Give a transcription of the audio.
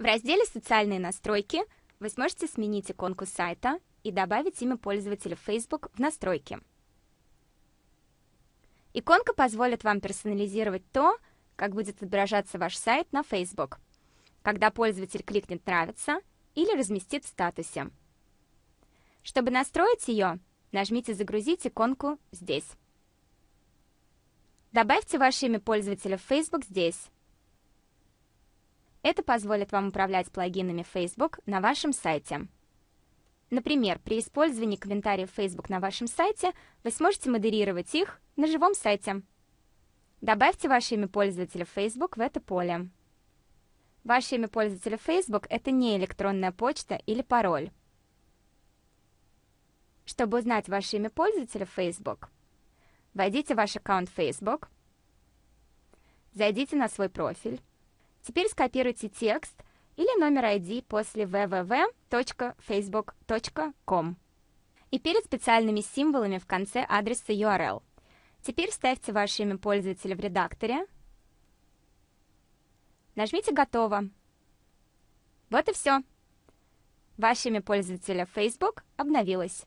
В разделе «Социальные настройки» вы сможете сменить иконку сайта и добавить имя пользователя Facebook в настройки. Иконка позволит вам персонализировать то, как будет отображаться ваш сайт на Facebook, когда пользователь кликнет «Нравится» или разместит в статусе. Чтобы настроить ее, нажмите «Загрузить иконку» здесь. Добавьте ваше имя пользователя в Facebook здесь. Это позволит вам управлять плагинами Facebook на вашем сайте. Например, при использовании комментариев Facebook на вашем сайте вы сможете модерировать их на живом сайте. Добавьте ваше имя пользователя Facebook в это поле. Ваше имя пользователя Facebook – это не электронная почта или пароль. Чтобы узнать ваше имя пользователя Facebook, войдите в ваш аккаунт Facebook, зайдите на свой профиль, Теперь скопируйте текст или номер ID после www.facebook.com и перед специальными символами в конце адреса URL. Теперь ставьте ваше имя пользователя в редакторе. Нажмите «Готово». Вот и все. Ваше имя пользователя Facebook обновилось.